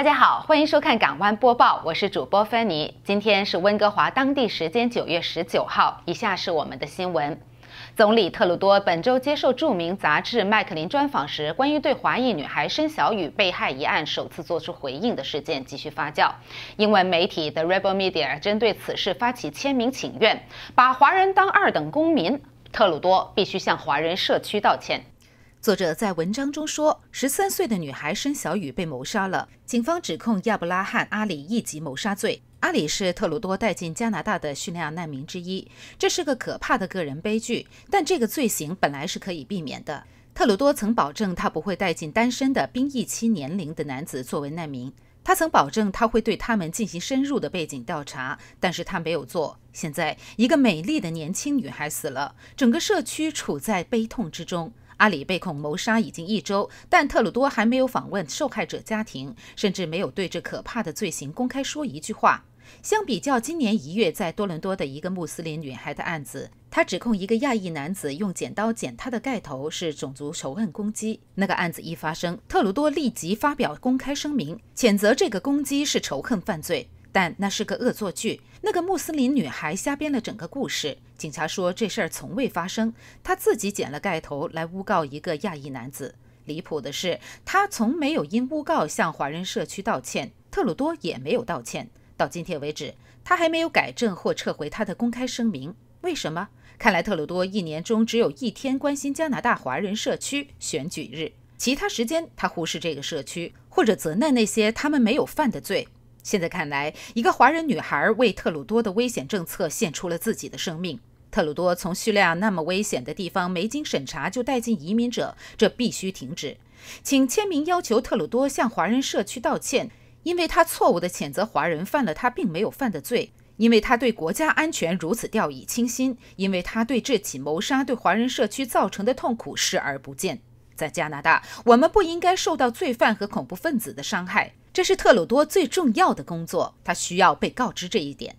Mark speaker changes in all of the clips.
Speaker 1: 大家好，欢迎收看《港湾播报》，我是主播芬妮。今天是温哥华当地时间九月十九号。以下是我们的新闻：总理特鲁多本周接受著名杂志《麦克林》专访时，关于对华裔女孩申小雨被害一案首次做出回应的事件继续发酵。英文媒体《The Rebel Media》针对此事发起签名请愿，把华人当二等公民，特鲁多必须向华人社区道歉。作者在文章中说：“十三岁的女孩申小雨被谋杀了。警方指控亚布拉罕·阿里一级谋杀罪。阿里是特鲁多带进加拿大的叙利亚难民之一。这是个可怕的个人悲剧，但这个罪行本来是可以避免的。特鲁多曾保证他不会带进单身的兵役期年龄的男子作为难民。他曾保证他会对他们进行深入的背景调查，但是他没有做。现在，一个美丽的年轻女孩死了，整个社区处在悲痛之中。”阿里被控谋杀已经一周，但特鲁多还没有访问受害者家庭，甚至没有对这可怕的罪行公开说一句话。相比较，今年一月在多伦多的一个穆斯林女孩的案子，他指控一个亚裔男子用剪刀剪她的盖头是种族仇恨攻击。那个案子一发生，特鲁多立即发表公开声明，谴责这个攻击是仇恨犯罪，但那是个恶作剧。那个穆斯林女孩瞎编了整个故事。警察说这事儿从未发生，她自己剪了盖头来诬告一个亚裔男子。离谱的是，她从没有因诬告向华人社区道歉，特鲁多也没有道歉。到今天为止，他还没有改正或撤回他的公开声明。为什么？看来特鲁多一年中只有一天关心加拿大华人社区——选举日。其他时间，他忽视这个社区，或者责难那些他们没有犯的罪。现在看来，一个华人女孩为特鲁多的危险政策献出了自己的生命。特鲁多从叙利亚那么危险的地方没经审查就带进移民者，这必须停止。请签名要求特鲁多向华人社区道歉，因为他错误地谴责华人犯了他并没有犯的罪，因为他对国家安全如此掉以轻心，因为他对这起谋杀对华人社区造成的痛苦视而不见。在加拿大，我们不应该受到罪犯和恐怖分子的伤害。这是特鲁多最重要的工作，他需要被告知这一点。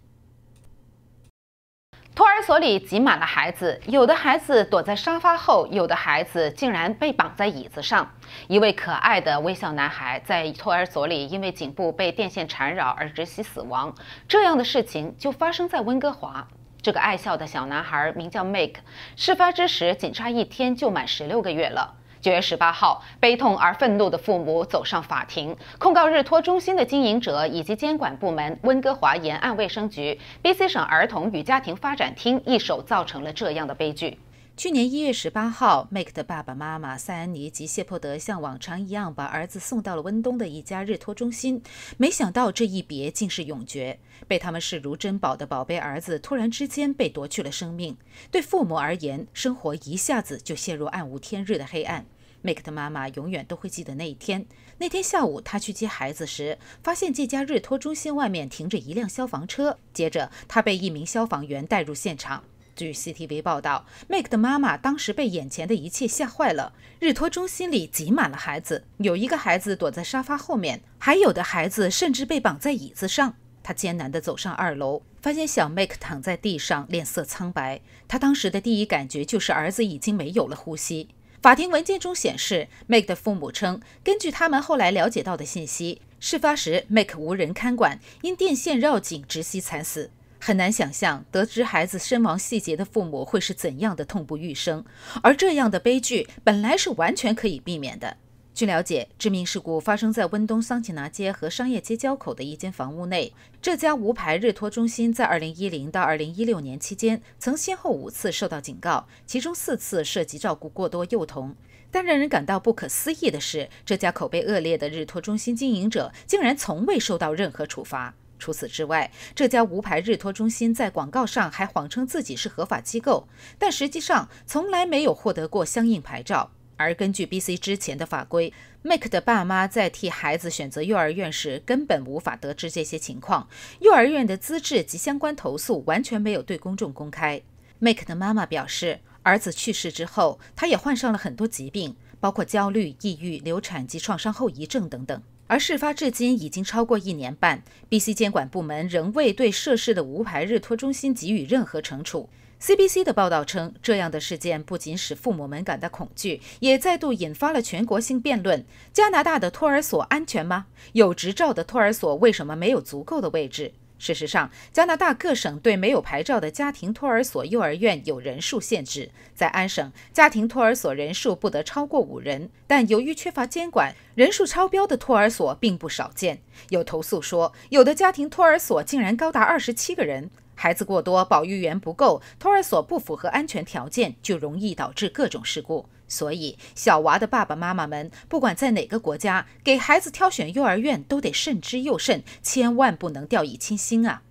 Speaker 1: 托儿所里挤满了孩子，有的孩子躲在沙发后，有的孩子竟然被绑在椅子上。一位可爱的微笑男孩在托儿所里，因为颈部被电线缠绕而窒息死亡。这样的事情就发生在温哥华。这个爱笑的小男孩名叫 m i e 事发之时仅差一天就满十六个月了。九月十八号，悲痛而愤怒的父母走上法庭，控告日托中心的经营者以及监管部门——温哥华沿岸卫生局、BC 省儿童与家庭发展厅，一手造成了这样的悲剧。去年一月十八号，Make 的爸爸妈妈塞安妮及谢泼德像往常一样把儿子送到了温东的一家日托中心，没想到这一别竟是永诀。被他们视如珍宝的宝贝儿子突然之间被夺去了生命，对父母而言，生活一下子就陷入暗无天日的黑暗。Make 的妈妈永远都会记得那一天。那天下午，她去接孩子时，发现这家日托中心外面停着一辆消防车，接着她被一名消防员带入现场。据 CTV 报道，Make 的妈妈当时被眼前的一切吓坏了。日托中心里挤满了孩子，有一个孩子躲在沙发后面，还有的孩子甚至被绑在椅子上。她艰难地走上二楼，发现小 Make 躺在地上，脸色苍白。他当时的第一感觉就是儿子已经没有了呼吸。法庭文件中显示，Make 的父母称，根据他们后来了解到的信息，事发时 Make 无人看管，因电线绕颈窒息惨死。很难想象得知孩子身亡细节的父母会是怎样的痛不欲生，而这样的悲剧本来是完全可以避免的。据了解，致命事故发生在温东桑吉拿街和商业街交口的一间房屋内。这家无牌日托中心在2010到2016年期间，曾先后五次受到警告，其中四次涉及照顾过多幼童。但让人感到不可思议的是，这家口碑恶劣的日托中心经营者竟然从未受到任何处罚。除此之外，这家无牌日托中心在广告上还谎称自己是合法机构，但实际上从来没有获得过相应牌照。而根据 BC 之前的法规，Make 的爸妈在替孩子选择幼儿园时，根本无法得知这些情况。幼儿园的资质及相关投诉完全没有对公众公开。Make 的妈妈表示，儿子去世之后，他也患上了很多疾病，包括焦虑、抑郁、流产及创伤后遗症等等。而事发至今已经超过一年半，BC 监管部门仍未对涉事的无牌日托中心给予任何惩处。CBC 的报道称，这样的事件不仅使父母们感到恐惧，也再度引发了全国性辩论：加拿大的托儿所安全吗？有执照的托儿所为什么没有足够的位置？事实上，加拿大各省对没有牌照的家庭托儿所、幼儿园有人数限制。在安省，家庭托儿所人数不得超过五人。但由于缺乏监管，人数超标的托儿所并不少见。有投诉说，有的家庭托儿所竟然高达二十七个人，孩子过多，保育员不够，托儿所不符合安全条件，就容易导致各种事故。所以，小娃的爸爸妈妈们，不管在哪个国家给孩子挑选幼儿园，都得慎之又慎，千万不能掉以轻心啊！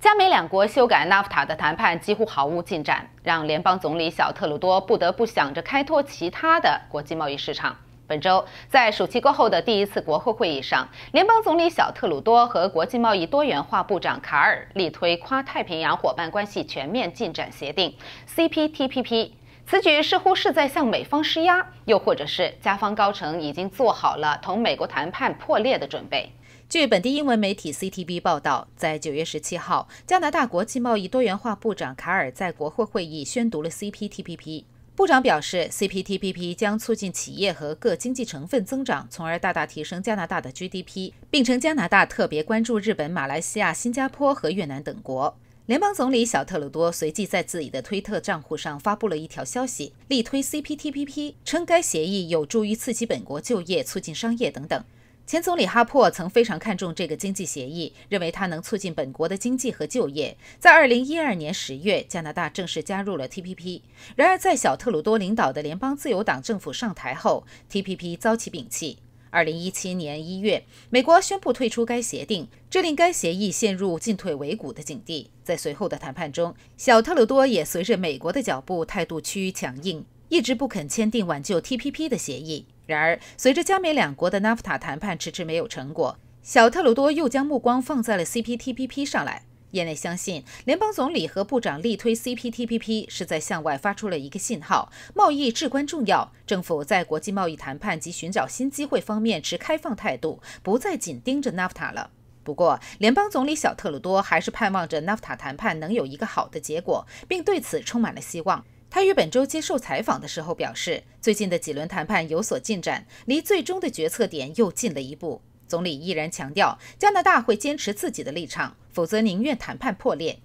Speaker 1: 加美两国修改 NAFTA 的谈判几乎毫无进展，让联邦总理小特鲁多不得不想着开拓其他的国际贸易市场。本周，在暑期过后的第一次国会会议上，联邦总理小特鲁多和国际贸易多元化部长卡尔力推跨太平洋伙伴关系全面进展协定 （CPTPP）。此举似乎是在向美方施压，又或者是加方高层已经做好了同美国谈判破裂的准备。据本地英文媒体 CTV 报道，在九月十七号，加拿大国际贸易多元化部长卡尔在国会会议宣读了 CPTPP。部长表示，CPTPP 将促进企业和各经济成分增长，从而大大提升加拿大的 GDP，并称加拿大特别关注日本、马来西亚、新加坡和越南等国。联邦总理小特鲁多随即在自己的推特账户上发布了一条消息，力推 CPTPP，称该协议有助于刺激本国就业、促进商业等等。前总理哈珀曾非常看重这个经济协议，认为它能促进本国的经济和就业。在二零一二年十月，加拿大正式加入了 TPP。然而，在小特鲁多领导的联邦自由党政府上台后，TPP 遭其摒弃。二零一七年一月，美国宣布退出该协定，这令该协议陷入进退维谷的境地。在随后的谈判中，小特鲁多也随着美国的脚步，态度趋于强硬，一直不肯签订挽救 TPP 的协议。然而，随着加美两国的 NAFTA 谈判迟迟没有成果，小特鲁多又将目光放在了 CPTPP 上来。业内相信，联邦总理和部长力推 CPTPP 是在向外发出了一个信号：贸易至关重要。政府在国际贸易谈判及寻找新机会方面持开放态度，不再紧盯着 NAFTA 了。不过，联邦总理小特鲁多还是盼望着 NAFTA 谈判能有一个好的结果，并对此充满了希望。他于本周接受采访的时候表示，最近的几轮谈判有所进展，离最终的决策点又近了一步。总理依然强调，加拿大会坚持自己的立场，否则宁愿谈判破裂。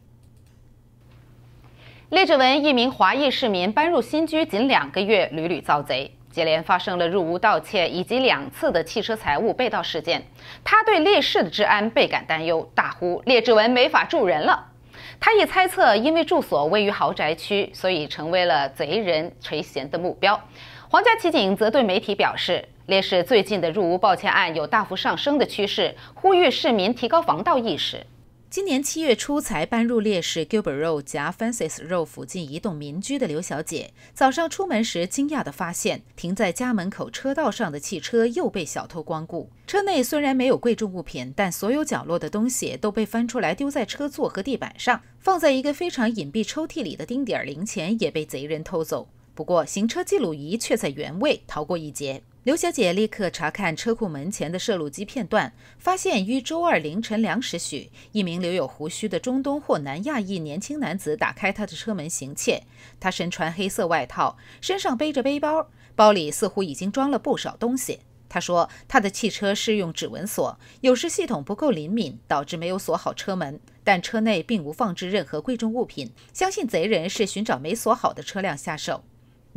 Speaker 1: 列治文一名华裔市民搬入新居仅两个月，屡屡遭贼，接连发生了入屋盗窃以及两次的汽车财物被盗事件。他对烈士的治安倍感担忧，大呼：“列治文没法住人了。”他一猜测，因为住所位于豪宅区，所以成为了贼人垂涎的目标。皇家骑警则对媒体表示，烈士最近的入屋盗窃案有大幅上升的趋势，呼吁市民提高防盗意识。今年七月初才搬入烈士 Gilbert Road 夹 Francis Road 附近一栋民居的刘小姐，早上出门时惊讶地发现，停在家门口车道上的汽车又被小偷光顾。车内虽然没有贵重物品，但所有角落的东西都被翻出来丢在车座和地板上。放在一个非常隐蔽抽屉里的丁点零钱也被贼人偷走。不过，行车记录仪却在原位逃过一劫。刘小姐立刻查看车库门前的摄录机片段，发现于周二凌晨两时许，一名留有胡须的中东或南亚裔年轻男子打开他的车门行窃。他身穿黑色外套，身上背着背包，包里似乎已经装了不少东西。他说，他的汽车是用指纹锁，有时系统不够灵敏，导致没有锁好车门。但车内并无放置任何贵重物品，相信贼人是寻找没锁好的车辆下手。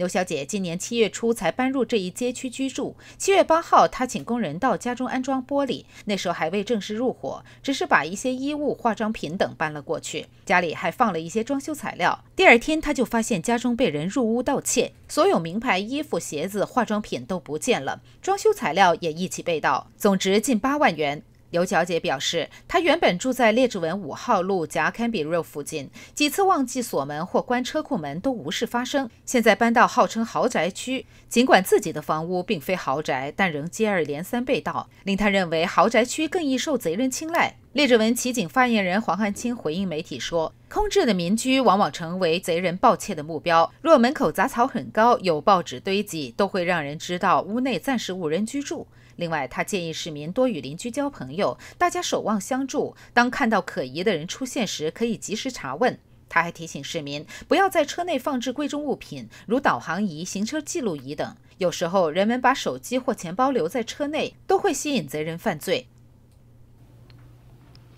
Speaker 1: 刘小姐今年七月初才搬入这一街区居住。七月八号，她请工人到家中安装玻璃，那时候还未正式入伙，只是把一些衣物、化妆品等搬了过去，家里还放了一些装修材料。第二天，她就发现家中被人入屋盗窃，所有名牌衣服、鞋子、化妆品都不见了，装修材料也一起被盗，总值近八万元。刘小姐表示，她原本住在列治文五号路夹 c a n b r 附近，几次忘记锁门或关车库门，都无事发生。现在搬到号称豪宅区，尽管自己的房屋并非豪宅，但仍接二连三被盗，令她认为豪宅区更易受贼人青睐。列治文骑警发言人黄汉清回应媒体说：“空置的民居往往成为贼人盗窃的目标，若门口杂草很高，有报纸堆积，都会让人知道屋内暂时无人居住。”另外，他建议市民多与邻居交朋友，大家守望相助。当看到可疑的人出现时，可以及时查问。他还提醒市民，不要在车内放置贵重物品，如导航仪、行车记录仪等。有时候，人们把手机或钱包留在车内，都会吸引贼人犯罪。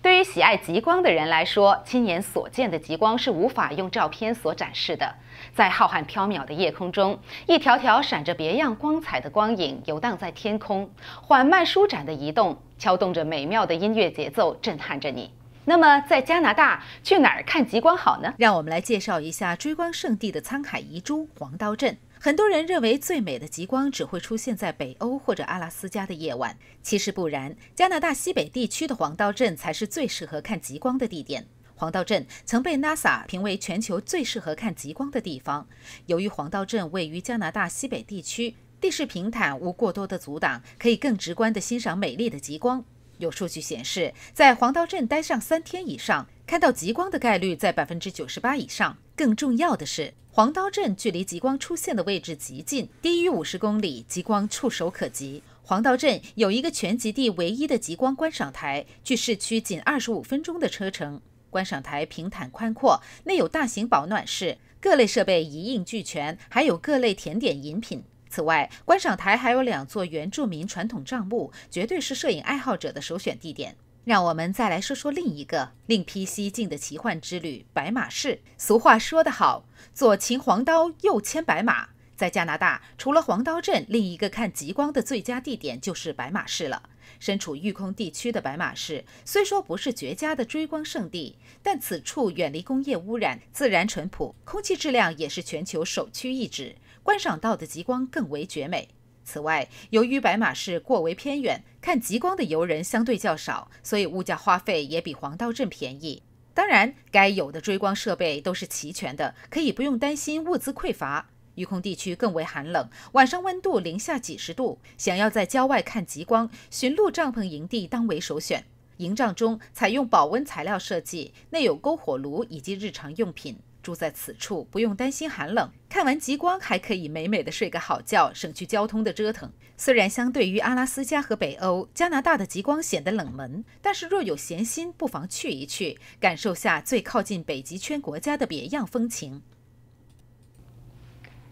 Speaker 1: 对于喜爱极光的人来说，亲眼所见的极光是无法用照片所展示的。在浩瀚飘渺的夜空中，一条条闪着别样光彩的光影游荡在天空，缓慢舒展的移动，敲动着美妙的音乐节奏，震撼着你。那么，在加拿大去哪儿看极光好呢？让我们来介绍一下追光圣地的沧海遗珠——黄刀镇。很多人认为最美的极光只会出现在北欧或者阿拉斯加的夜晚，其实不然。加拿大西北地区的黄刀镇才是最适合看极光的地点。黄道镇曾被 NASA 评为全球最适合看极光的地方。由于黄道镇位于加拿大西北地区，地势平坦，无过多的阻挡，可以更直观地欣赏美丽的极光。有数据显示，在黄道镇待上三天以上，看到极光的概率在百分之九十八以上。更重要的是。黄刀镇距离极光出现的位置极近，低于五十公里，极光触手可及。黄刀镇有一个全极地唯一的极光观赏台，距市区仅二十五分钟的车程。观赏台平坦宽阔，内有大型保暖室，各类设备一应俱全，还有各类甜点饮品。此外，观赏台还有两座原住民传统帐幕，绝对是摄影爱好者的首选地点。让我们再来说说另一个另辟蹊径的奇幻之旅——白马市。俗话说得好，“左擎黄刀，右牵白马”。在加拿大，除了黄刀镇，另一个看极光的最佳地点就是白马市了。身处育空地区的白马市，虽说不是绝佳的追光圣地，但此处远离工业污染，自然淳朴，空气质量也是全球首屈一指，观赏到的极光更为绝美。此外，由于白马市过为偏远，看极光的游人相对较少，所以物价花费也比黄道镇便宜。当然，该有的追光设备都是齐全的，可以不用担心物资匮乏。玉空地区更为寒冷，晚上温度零下几十度，想要在郊外看极光，寻路帐篷营地当为首选。营帐中采用保温材料设计，内有篝火炉以及日常用品。住在此处不用担心寒冷，看完极光还可以美美的睡个好觉，省去交通的折腾。虽然相对于阿拉斯加和北欧，加拿大的极光显得冷门，但是若有闲心，不妨去一去，感受下最靠近北极圈国家的别样风情。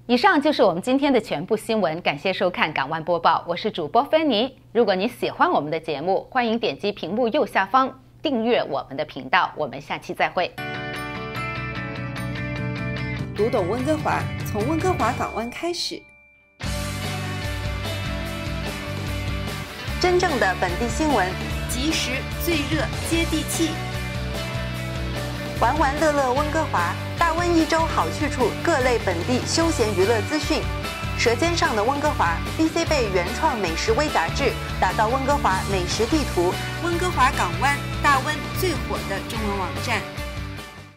Speaker 1: 以上就是我们今天的全部新闻，感谢收看《港湾播报》，我是主播芬妮。如果你喜欢我们的节目，欢迎点击屏幕右下方订阅我们的频道。我们下期再会。读懂温哥华，从温哥华港湾开始。真正的本地新闻，及时、最热、接地气。玩玩乐乐温哥华，大温一周好去处，各类本地休闲娱乐资讯。舌尖上的温哥华，BC b 原创美食微杂志，打造温哥华美食地图。温哥华港湾，大温最火的中文网站。